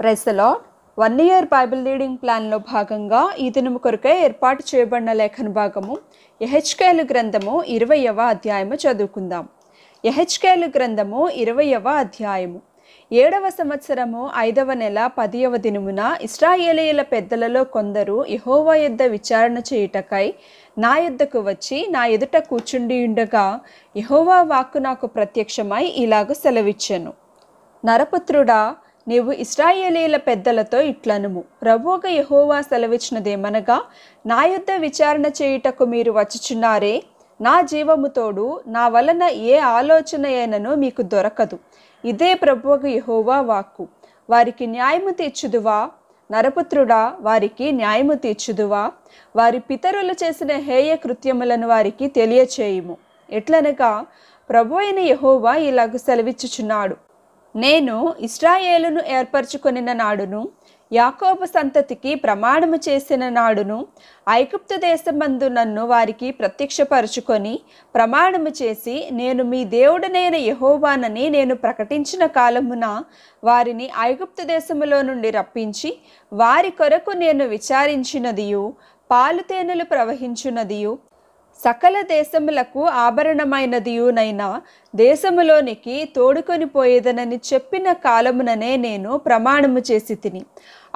ప్రెస్లో one year Bible reading ప్లాన్లో భాగంగా ఈ దినము కొరకే ఏర్పాటు చేయబడిన లేఖన భాగము ఎహెచ్కేలు గ్రంథము ఇరవయవ అధ్యాయము చదువుకుందాం ఎహెచ్కేలు గ్రంథము ఇరవయవ అధ్యాయము ఏడవ సంవత్సరము ఐదవ నెల పదియవ దినమున ఇస్రాయేలీల పెద్దలలో కొందరు యహోవా యొద్ద విచారణ చేయుటకై నా యొద్దకు వచ్చి నా ఎదుట కూర్చుండి ఉండగా యహోవా వాక్కు నాకు ప్రత్యక్షమై ఇలాగ సెలవిచ్చాను నరపుత్రుడా నీవు ఇస్రాయేలీల పెద్దలతో ఇట్లనుము రవ్వోగ యహోవా సెలవిచ్చినదేమనగా నా యుద్ధ విచారణ చేయుటకు మీరు వచ్చుచున్నారే నా జీవముతోడు నా వలన ఏ ఆలోచన అయినను మీకు దొరకదు ఇదే ప్రభువకు యహోవా వాక్కు వారికి న్యాయము తీర్చుదువా నరపుత్రుడా వారికి న్యాయము తీర్చుదువా వారి పితరులు చేసిన హేయ కృత్యములను వారికి తెలియచేయుము ఎట్లనగా ప్రభు అయిన యహోవా ఇలాగ సెలవిచ్చుచున్నాడు నేను ఇస్రాయేలును ఏర్పరచుకొనిన నాడును యాకోబు సంతతికి ప్రమాణము చేసిన నాడును ఐగుప్త దేశమందు నన్ను వారికి ప్రత్యక్షపరుచుకొని ప్రమాణము చేసి నేను మీ దేవుడనైన యహోవానని నేను ప్రకటించిన కాలమున వారిని ఐగుప్త దేశములో నుండి రప్పించి వారి కొరకు నేను విచారించినదియు పాలు తేనెలు ప్రవహించునదియు సకల దేశములకు ఆభరణమైనదియునైన దేశములోనికి తోడుకొని పోయేదనని చెప్పిన కాలముననే నేను ప్రమాణము చేసి తిని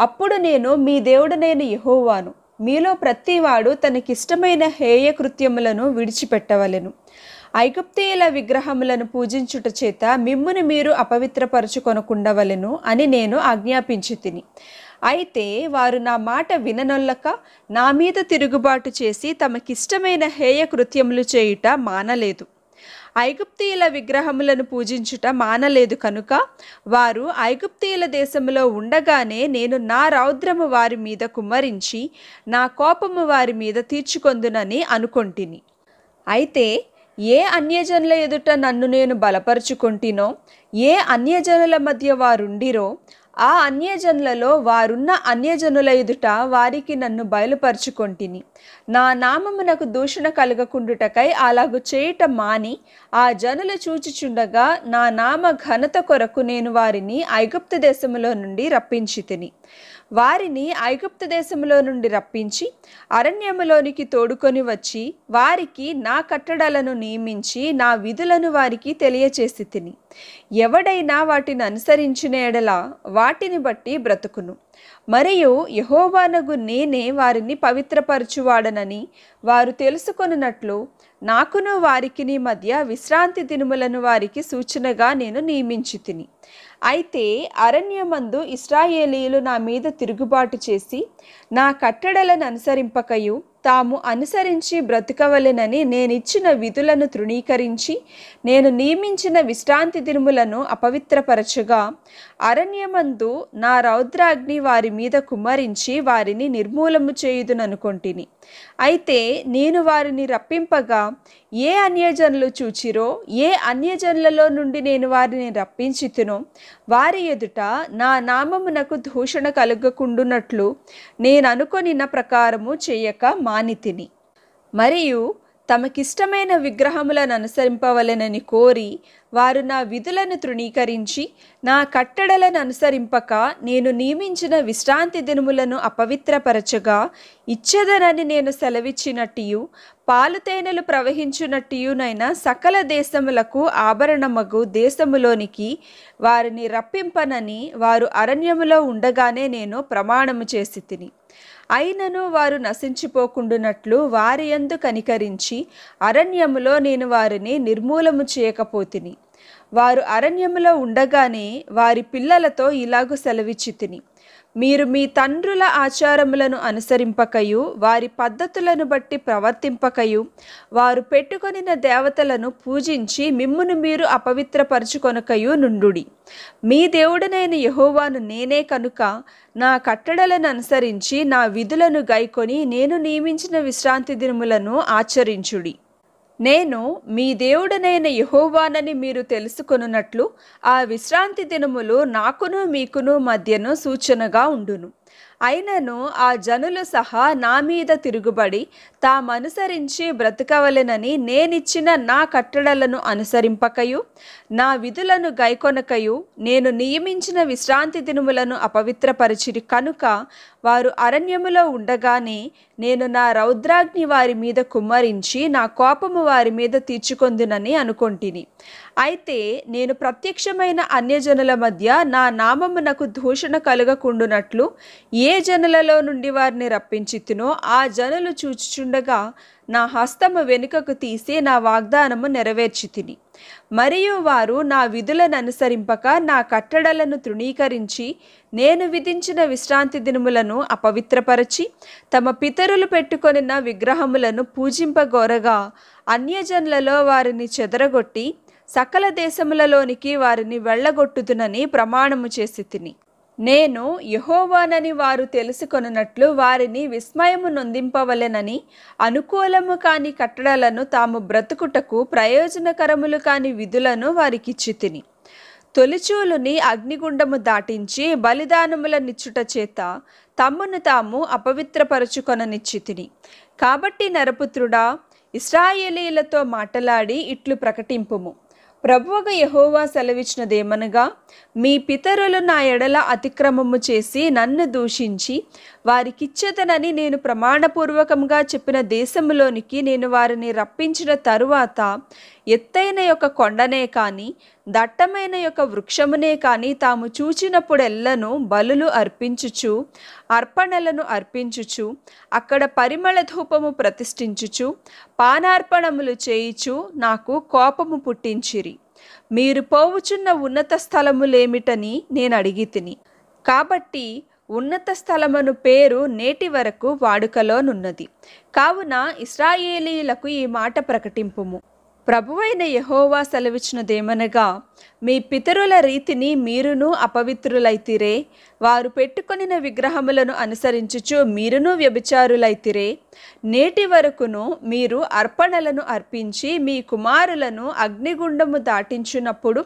అప్పుడు నేను మీ దేవుడనైన యహోవాను మీలో ప్రతివాడు తనకిష్టమైన హేయ కృత్యములను విడిచిపెట్టవలెను ఐగుప్తీయుల విగ్రహములను పూజించుట చేత మిమ్మును మీరు అపవిత్రపరచుకొనకుండవలను అని నేను ఆజ్ఞాపించి తిని అయితే వారు నా మాట విననొల్లక నా మీద తిరుగుబాటు చేసి తమకిష్టమైన హేయ కృత్యములు చేయుట మానలేదు ఐగుప్తీయుల విగ్రహములను పూజించుట మానలేదు కనుక వారు ఐగుప్తీయుల దేశంలో ఉండగానే నేను నా రౌద్రము వారి మీద కుమ్మరించి నా కోపము వారి మీద తీర్చుకొందునని అనుకొంటిని అయితే ఏ అన్యజనుల ఎదుట నన్ను నేను బలపరుచుకుంటినో ఏ అన్యజనుల మధ్య వారుండిరో ఆ అన్యజనులలో వారున్న అన్యజనుల ఎదుట వారికి నన్ను బయలుపరుచుకొంటిని నా నామమునకు దూషణ కలగకుండుటకై అలాగు చేయట మాని ఆ జనులు చూచిచుండగా నా నామ ఘనత కొరకు నేను వారిని ఐగుప్త దేశములో నుండి రప్పించితిని వారిని ఐగుప్త దేశములో నుండి రప్పించి అరణ్యములోనికి తోడుకొని వచ్చి వారికి నా కట్టడలను నియమించి నా విధులను వారికి తెలియచేసి తిని ఎవడైనా వాటిని అనుసరించిన ఎడలా వాటిని బట్టి బ్రతుకును మరియు యహోవానగు నేనే వారిని పవిత్రపరచువాడనని వారు తెలుసుకొనున్నట్లు నాకును వారికి మధ్య విశ్రాంతి దినుములను వారికి సూచనగా నేను నియమించి తిని అయితే అరణ్యమందు ఇస్రాయేలీలు నా మీద తిరుగుబాటు చేసి నా కట్టడలను అనుసరింపకయు తాము అనుసరించి బ్రతుకవలెనని నేనిచ్చిన విధులను తృణీకరించి నేను నియమించిన విశ్రాంతి దినములను అపవిత్రపరచగా అరణ్యమందు నా రౌద్రాగ్ని వారి మీద కుమ్మరించి వారిని నిర్మూలము చేయుదుననుకొంటిని అయితే నేను వారిని రప్పింపగా ఏ అన్యజనులు చూచిరో ఏ అన్యజనులలో నుండి నేను వారిని రప్పించితినో వారి ఎదుట నా నామమునకు దూషణ కలుగకుండునట్లు నేను అనుకొనిన ప్రకారము చేయక మానితిని మరియు తమకిష్టమైన విగ్రహములను అనుసరింపవలెనని కోరి వారు నా విధులను తృణీకరించి నా కట్టడలను అనుసరింపక నేను నియమించిన విశ్రాంతి దినములను అపవిత్రపరచగా ఇచ్చదనని నేను సెలవిచ్చినట్టు పాలుతేనెలు ప్రవహించునట్టియునైనా సకల దేశములకు ఆభరణమగు దేశములోనికి వారిని రప్పింపనని వారు అరణ్యములో ఉండగానే నేను ప్రమాణము చేసి తిని అయినను వారు నశించిపోకుండునట్లు వారి ఎందు కనికరించి అరణ్యములో నేను వారిని నిర్మూలము చేయకపోతిని వారు అరణ్యములో ఉండగానే వారి పిల్లలతో ఇలాగు సెలవిచ్చితిని మీరు మీ తండ్రుల ఆచారములను అనుసరింపకయు వారి పద్ధతులను బట్టి ప్రవర్తింపకయు వారు పెట్టుకొనిన దేవతలను పూజించి మిమ్మును మీరు అపవిత్రపరచుకొనకయు నుండుడి మీ దేవుడనైన యహోవాను నేనే కనుక నా కట్టడలను అనుసరించి నా విధులను గైకొని నేను నియమించిన విశ్రాంతి దినములను ఆచరించుడి నేను మీ దేవుడనైన యహోవానని మీరు తెలుసుకొనున్నట్లు ఆ విశ్రాంతి దినములు నాకును మీకును మధ్యను సూచనగా ఉండును అయినను ఆ జనులు సహా నా మీద తిరుగుబడి తామనుసరించి బ్రతకవలెనని నేనిచ్చిన నా కట్టడలను అనుసరింపకయు నా విధులను గైకొనకయు నేను నియమించిన విశ్రాంతి దినములను అపవిత్రపరిచిరి కనుక వారు అరణ్యములో ఉండగానే నేను నా రౌద్రాగ్ని వారి మీద కుమ్మరించి నా కోపము వారి మీద తీర్చుకొందునని అనుకొంటిని అయితే నేను ప్రత్యక్షమైన అన్యజనుల మధ్య నా నామమునకు దూషణ కలుగకుండునట్లు ఏ జనులలో నుండి వారిని రప్పించితునో ఆ జనులు చూచుచుండగా నా హస్తము వెనుకకు తీసి నా వాగ్దానము నెరవేర్చి తిని మరియు వారు నా విధులను అనుసరింపక నా కట్టడలను తృణీకరించి నేను విధించిన విశ్రాంతి దినములను అపవిత్రపరచి తమ పితరులు నా విగ్రహములను పూజింపగోరగా అన్యజనులలో వారిని చెదరగొట్టి సకల దేశములలోనికి వారిని వెళ్ళగొట్టుదునని ప్రమాణము చేసి తిని నేను యహోవానని వారు తెలుసుకొనున్నట్లు వారిని విస్మయము నొందింపవలెనని అనుకూలము కాని కట్టడాలను తాము బ్రతుకుటకు ప్రయోజనకరములు కాని విధులను వారికిచ్చి తిని తొలిచూలుని అగ్నిగుండము దాటించి బలిదానముల నిచ్చుట చేత తమ్మును తాము అపవిత్రపరచుకొననిచ్చి తిని కాబట్టి నరపుత్రుడా ఇస్రాయేలీలతో మాటలాడి ఇట్లు ప్రకటింపుము ప్రభువగ యహోవా సెలవిచ్చినదేమనగా మీ పితరులు నా ఎడల అతిక్రమము చేసి నన్ను దూషించి వారికిచ్చదనని నేను ప్రమాణపూర్వకంగా చెప్పిన దేశంలోనికి నేను వారిని రప్పించిన తరువాత ఎత్తైన యొక్క కొండనే కాని దట్టమైన యొక్క వృక్షమునే కాని తాము చూచినప్పుడెల్లను బలులు అర్పించుచు అర్పణలను అర్పించుచు అక్కడ పరిమళ ధూపము ప్రతిష్ఠించుచు పానార్పణములు చేయిచు నాకు కోపము పుట్టించిరి మీరు పోవుచున్న ఉన్నత స్థలములేమిటని నేను అడిగి తిని కాబట్టి ఉన్నత స్థలమును పేరు నేటి వరకు వాడుకలోనున్నది కావున ఇస్రాయేలీలకు ఈ మాట ప్రకటింపుము ప్రభువైన యహోవా సెలవిచ్చినదేమనగా మీ పితరుల రీతిని మీరును అపవిత్రులైతిరే వారు పెట్టుకొనిన విగ్రహములను అనుసరించుచు మీరును వ్యభిచారులైతిరే నేటి వరకును మీరు అర్పణలను అర్పించి మీ కుమారులను అగ్నిగుండము దాటించినప్పుడు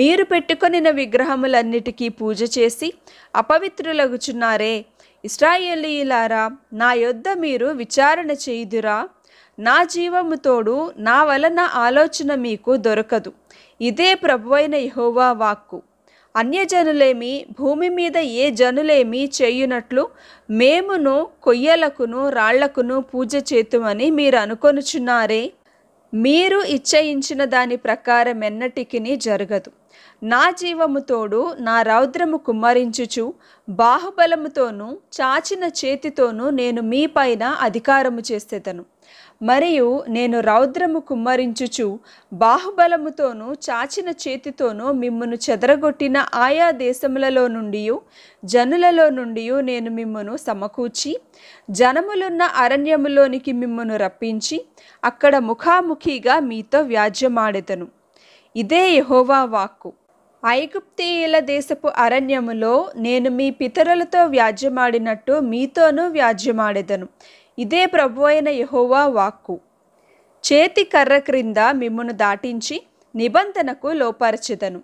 మీరు పెట్టుకొనిన విగ్రహములన్నిటికీ పూజ చేసి అపవిత్రులగుచున్నారే ఇస్రాయేలీలారా నా యొద్ద మీరు విచారణ చేయుదురా నా జీవము తోడు నా వలన ఆలోచన మీకు దొరకదు ఇదే ప్రభువైన యహోవా వాక్కు అన్యజనులేమి భూమి మీద ఏ జనులేమి చేయునట్లు మేమును కొయ్యలకును రాళ్లకును పూజ చేతుమని మీరు అనుకొనుచున్నారే మీరు ఇచ్చయించిన దాని ప్రకారం ఎన్నటికిని జరగదు నా జీవము తోడు నా రౌద్రము కుమ్మరించుచు బాహుబలముతోనూ చాచిన చేతితోనూ నేను మీపైన అధికారము చేసేదను మరియు నేను రౌద్రము కుమ్మరించుచు బాహుబలముతోనూ చాచిన చేతితోనూ మిమ్మను చెదరగొట్టిన ఆయా దేశములలో నుండి జనులలో నుండి నేను మిమ్మను సమకూర్చి జనములున్న అరణ్యములోనికి మిమ్మను రప్పించి అక్కడ ముఖాముఖిగా మీతో వ్యాజ్యమాడెదను ఇదే యహోవా వాక్కు ఐగుప్తీయుల దేశపు అరణ్యములో నేను మీ పితరులతో వ్యాజ్యమాడినట్టు మీతోనూ వ్యాజ్యమాడెదను ఇదే ప్రభు అయిన యహోవా వాక్కు చేతి కర్ర క్రింద మిమ్మును దాటించి నిబంధనకు లోపరచెదను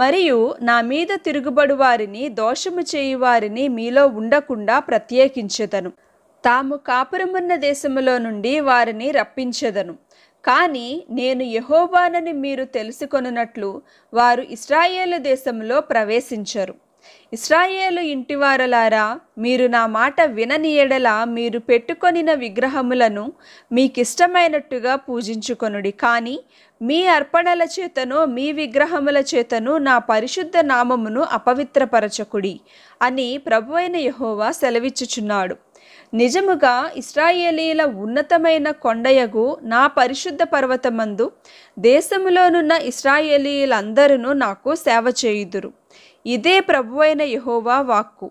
మరియు నా మీద తిరుగుబడు వారిని దోషము చేయు వారిని మీలో ఉండకుండా ప్రత్యేకించెదను తాము కాపురమున్న దేశములో నుండి వారిని రప్పించెదను కానీ నేను యహోవానని మీరు తెలుసుకొనున్నట్లు వారు ఇస్రాయేల్ దేశంలో ప్రవేశించరు ఇస్రాయేలు ఇంటివారలారా మీరు నా మాట వినని ఎడల మీరు పెట్టుకొనిన విగ్రహములను మీకిష్టమైనట్టుగా పూజించుకొనుడి కానీ మీ అర్పణల చేతను మీ విగ్రహముల చేతను నా పరిశుద్ధ నామమును అపవిత్రపరచకుడి అని ప్రభువైన యహోవా సెలవిచ్చుచున్నాడు నిజముగా ఇస్రాయేలీల ఉన్నతమైన కొండయగు నా పరిశుద్ధ పర్వతమందు దేశములోనున్న ఇస్రాయేలీలందరూ నాకు సేవ చేయుదురు ఇదే ప్రభువైన యహోవా వాక్కు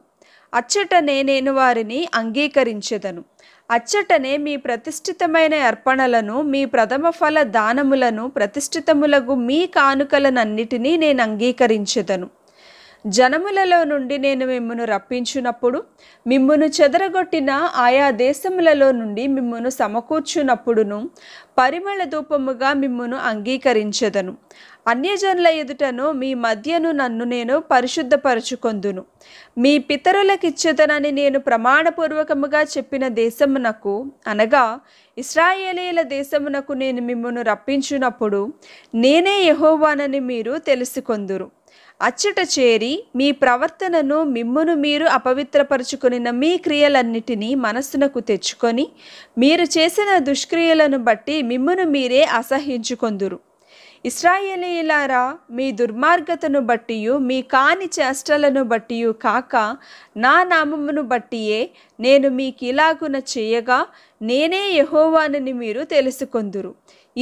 అచ్చటనే నేను వారిని అంగీకరించదను అచ్చటనే మీ ప్రతిష్ఠితమైన అర్పణలను మీ ప్రథమ ఫల దానములను ప్రతిష్ఠితములకు మీ కానుకలనన్నిటినీ నేను అంగీకరించదను జనములలో నుండి నేను మిమ్మను రప్పించునప్పుడు మిమ్మును చెదరగొట్టిన ఆయా దేశములలో నుండి మిమ్మును సమకూర్చునప్పుడును పరిమళ ధూపముగా మిమ్మును అంగీకరించదను అన్యజనుల ఎదుటను మీ మధ్యను నన్ను నేను పరిశుద్ధపరచుకొందును మీ పితరులకిచ్చేదనని నేను ప్రమాణపూర్వకముగా చెప్పిన దేశమునకు అనగా ఇస్రాయేలీల దేశమునకు నేను మిమ్మను రప్పించునప్పుడు నేనే యహోవానని మీరు తెలుసుకొందురు అచ్చట చేరి మీ ప్రవర్తనను మిమ్మును మీరు అపవిత్రపరుచుకునిన మీ క్రియలన్నిటినీ మనస్సునకు తెచ్చుకొని మీరు చేసిన దుష్క్రియలను బట్టి మిమ్మును మీరే అసహించుకొందురు ఇస్రాయేలీలారా మీ దుర్మార్గతను బట్టి మీ కాని చేష్టలను బట్టి కాక నా నామమును బట్టియే నేను మీకు ఇలాగున చేయగా నేనే యహోవానని మీరు తెలుసుకొందురు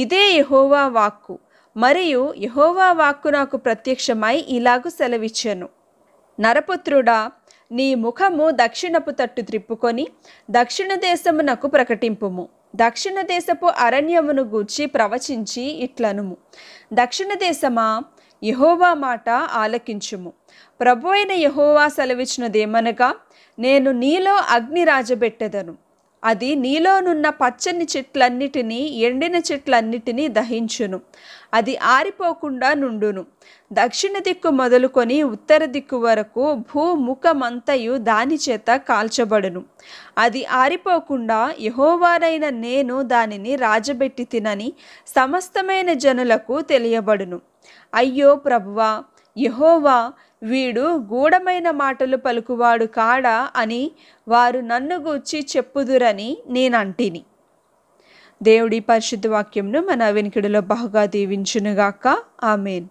ఇదే యహోవా వాక్కు మరియు యహోవా వాక్కు నాకు ప్రత్యక్షమై ఇలాగు సెలవిచ్చాను నరపుత్రుడా నీ ముఖము దక్షిణపు తట్టు త్రిప్పుకొని దక్షిణ దేశమునకు ప్రకటింపుము దక్షిణ దేశపు అరణ్యమును గూర్చి ప్రవచించి ఇట్లనుము దక్షిణ దేశమా యహోవా మాట ఆలకించుము ప్రభు అయిన యహోవా సెలవిచ్చినదేమనగా నేను నీలో అగ్ని రాజబెట్టెదను అది నీలోనున్న పచ్చని చెట్లన్నిటినీ ఎండిన చెట్లన్నిటినీ దహించును అది ఆరిపోకుండా నుండును దక్షిణ దిక్కు మొదలుకొని ఉత్తర దిక్కు వరకు భూముఖమంతయు దాని చేత కాల్చబడును అది ఆరిపోకుండా యహోవారైన నేను దానిని రాజబెట్టి తినని సమస్తమైన జనులకు తెలియబడును అయ్యో ప్రభువా యహోవా వీడు గూఢమైన మాటలు పలుకువాడు కాడా అని వారు నన్ను గూర్చి చెప్పుదురని నేనంటిని దేవుడి పరిశుద్ధ వాక్యంను మన వెనుకడిలో బహుగా దీవించునుగాక ఆమెన్